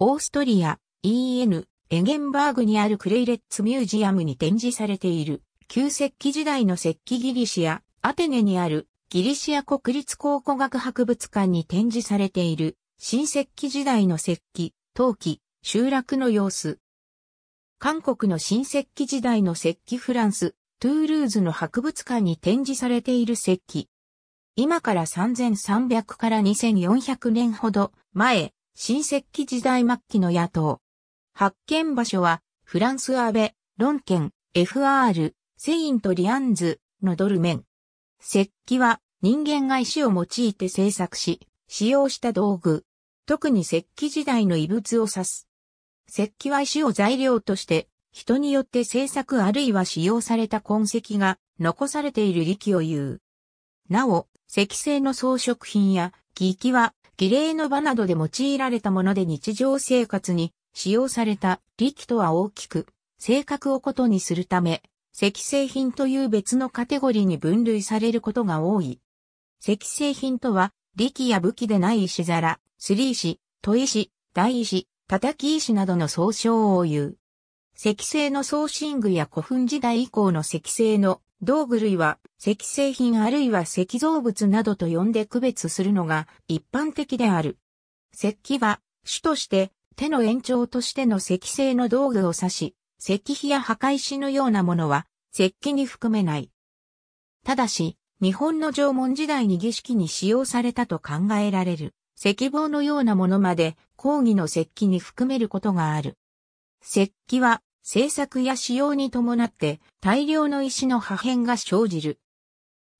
オーストリア、EN、エゲンバーグにあるクレイレッツミュージアムに展示されている、旧石器時代の石器ギリシア、アテネにあるギリシア国立考古学博物館に展示されている、新石器時代の石器、陶器、集落の様子。韓国の新石器時代の石器フランス、トゥールーズの博物館に展示されている石器。今から3300から2400年ほど前、新石器時代末期の野党。発見場所は、フランスアベ、ロンケン、FR、セイントリアンズのドルメン。石器は人間が石を用いて制作し、使用した道具。特に石器時代の遺物を指す。石器は石を材料として、人によって制作あるいは使用された痕跡が残されている力器を言う。なお、石製の装飾品や木器は儀礼の場などで用いられたもので日常生活に使用された力とは大きく、性格をことにするため、石製品という別のカテゴリーに分類されることが多い。石製品とは、力や武器でない石皿、すり石、砥石、大石、叩き石などの総称を言う。石製の装身具や古墳時代以降の石製の道具類は石製品あるいは石造物などと呼んで区別するのが一般的である。石器は主として手の延長としての石製の道具を指し、石碑や墓石のようなものは石器に含めない。ただし、日本の縄文時代に儀式に使用されたと考えられる石棒のようなものまで講義の石器に含めることがある。石器は製作や使用に伴って大量の石の破片が生じる。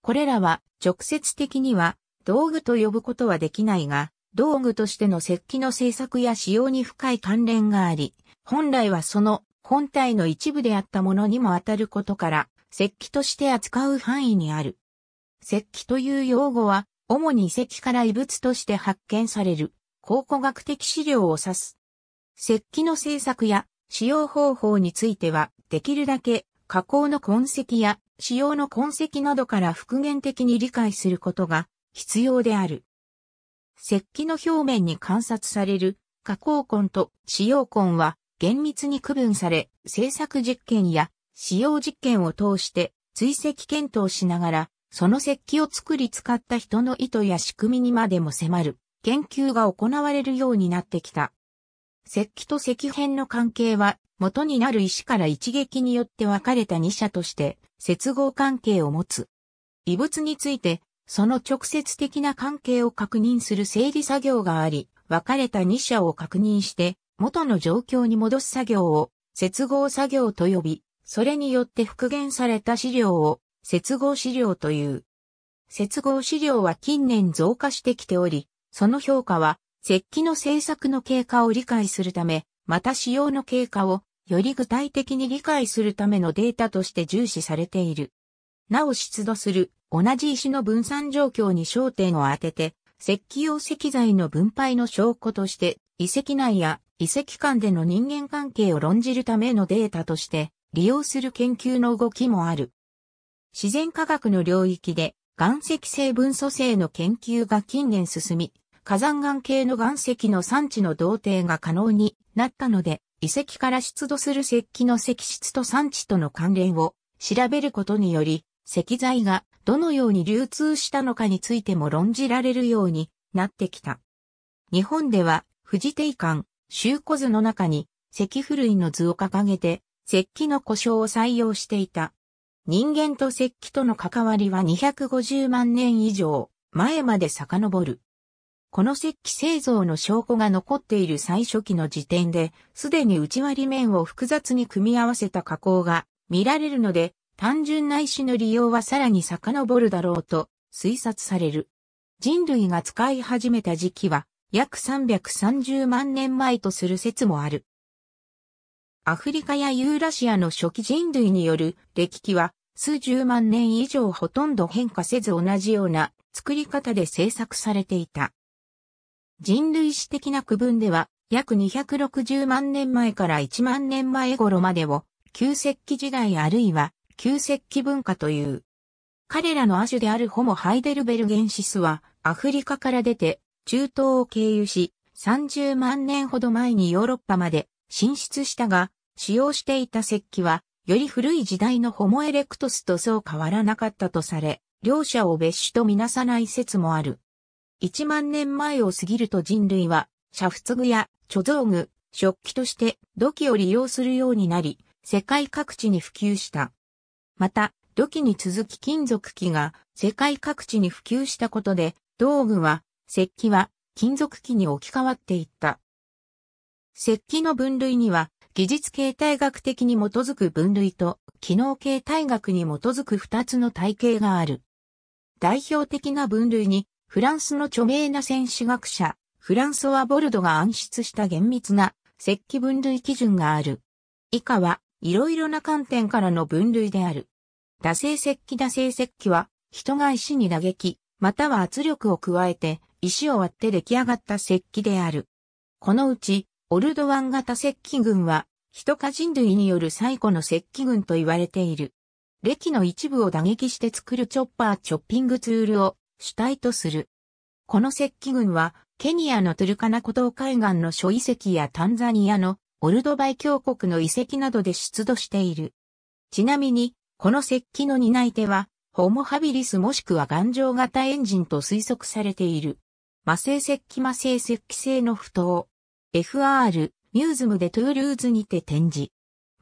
これらは直接的には道具と呼ぶことはできないが、道具としての石器の製作や使用に深い関連があり、本来はその本体の一部であったものにも当たることから、石器として扱う範囲にある。石器という用語は、主に遺跡から遺物として発見される考古学的資料を指す。石器の製作や使用方法については、できるだけ加工の痕跡や使用の痕跡などから復元的に理解することが必要である。石器の表面に観察される加工痕と使用痕は厳密に区分され、製作実験や使用実験を通して追跡検討しながら、その石器を作り使った人の意図や仕組みにまでも迫る研究が行われるようになってきた。石器と石片の関係は、元になる石から一撃によって分かれた二者として、接合関係を持つ。異物について、その直接的な関係を確認する整理作業があり、分かれた二者を確認して、元の状況に戻す作業を、接合作業と呼び、それによって復元された資料を、接合資料という。接合資料は近年増加してきており、その評価は石器の製作の経過を理解するため、また使用の経過をより具体的に理解するためのデータとして重視されている。なお出土する同じ石の分散状況に焦点を当てて、石器用石材の分配の証拠として、遺跡内や遺跡間での人間関係を論じるためのデータとして利用する研究の動きもある。自然科学の領域で岩石成分組成の研究が近年進み、火山岩系の岩石の産地の同定が可能になったので、遺跡から出土する石器の石質と産地との関連を調べることにより、石材がどのように流通したのかについても論じられるようになってきた。日本では、富士定館、周古図の中に石古類の図を掲げて、石器の故障を採用していた。人間と石器との関わりは250万年以上前まで遡る。この石器製造の証拠が残っている最初期の時点で、すでに内割り面を複雑に組み合わせた加工が見られるので、単純な石の利用はさらに遡るだろうと推察される。人類が使い始めた時期は約330万年前とする説もある。アフリカやユーラシアの初期人類による歴史は数十万年以上ほとんど変化せず同じような作り方で制作されていた。人類史的な区分では、約260万年前から1万年前頃までを、旧石器時代あるいは、旧石器文化という。彼らの亜種であるホモ・ハイデルベルゲンシスは、アフリカから出て、中東を経由し、30万年ほど前にヨーロッパまで進出したが、使用していた石器は、より古い時代のホモエレクトスとそう変わらなかったとされ、両者を別種とみなさない説もある。1万年前を過ぎると人類は、煮沸具や貯蔵具、食器として土器を利用するようになり、世界各地に普及した。また、土器に続き金属器が世界各地に普及したことで、道具は、石器は金属器に置き換わっていった。石器の分類には、技術形態学的に基づく分類と、機能形態学に基づく二つの体系がある。代表的な分類に、フランスの著名な戦士学者、フランソワ・ボルドが暗出した厳密な石器分類基準がある。以下は、いろいろな観点からの分類である。打製石器打製石器は、人が石に打撃、または圧力を加えて、石を割って出来上がった石器である。このうち、オルドワン型石器群は、人か人類による最古の石器群と言われている。歴の一部を打撃して作るチョッパーチョッピングツールを主体とする。この石器群は、ケニアのトゥルカナ古島海岸の諸遺跡やタンザニアのオルドバイ峡谷の遺跡などで出土している。ちなみに、この石器の担い手は、ホモハビリスもしくは頑丈型エンジンと推測されている。魔性石器魔性石器製の不当。FR、ミューズムでトゥールーズにて展示。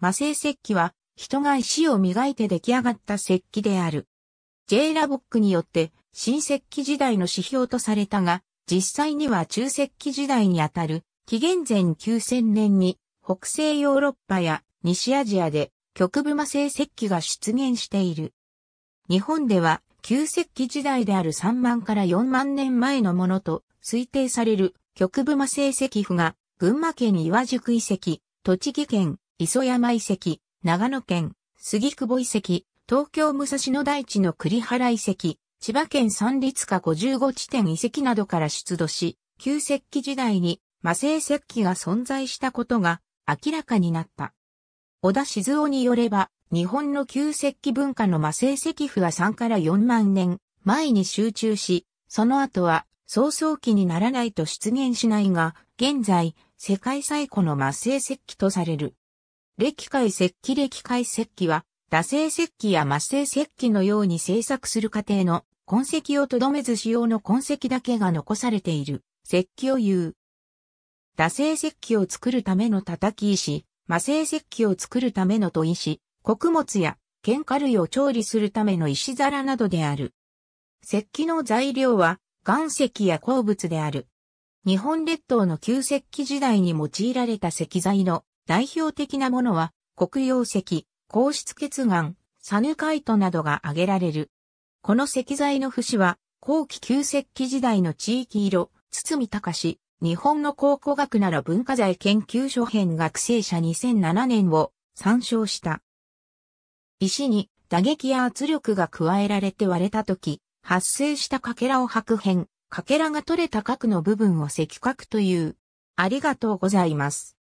魔性石器は、人が石を磨いて出来上がった石器である。J ラボックによって、新石器時代の指標とされたが、実際には中石器時代にあたる、紀元前9000年に、北西ヨーロッパや西アジアで極部魔性石器が出現している。日本では旧石器時代である3万から4万年前のものと推定される極部魔性石符が群馬県岩宿遺跡、栃木県磯山遺跡、長野県杉久保遺跡、東京武蔵野大地の栗原遺跡、千葉県三立化55地点遺跡などから出土し、旧石器時代に魔性石器が存在したことが明らかになった。小田静夫によれば、日本の旧石器文化の魔性石符は3から4万年前に集中し、その後は早々期にならないと出現しないが、現在、世界最古の魔性石器とされる。歴界石器歴界石器は、打性石器や魔性石器のように製作する過程の痕跡をとどめず使用の痕跡だけが残されている石器を言う。打製石器を作るための叩き石、魔製石器を作るための砥石、穀物や喧嘩類を調理するための石皿などである。石器の材料は岩石や鉱物である。日本列島の旧石器時代に用いられた石材の代表的なものは黒曜石、硬質血岩、サヌカイトなどが挙げられる。この石材の節は、後期旧石器時代の地域色、堤隆、日本の考古学なら文化財研究所編学生者2007年を参照した。石に打撃や圧力が加えられて割れた時、発生した欠片を白片、欠片が取れた核の部分を石核という。ありがとうございます。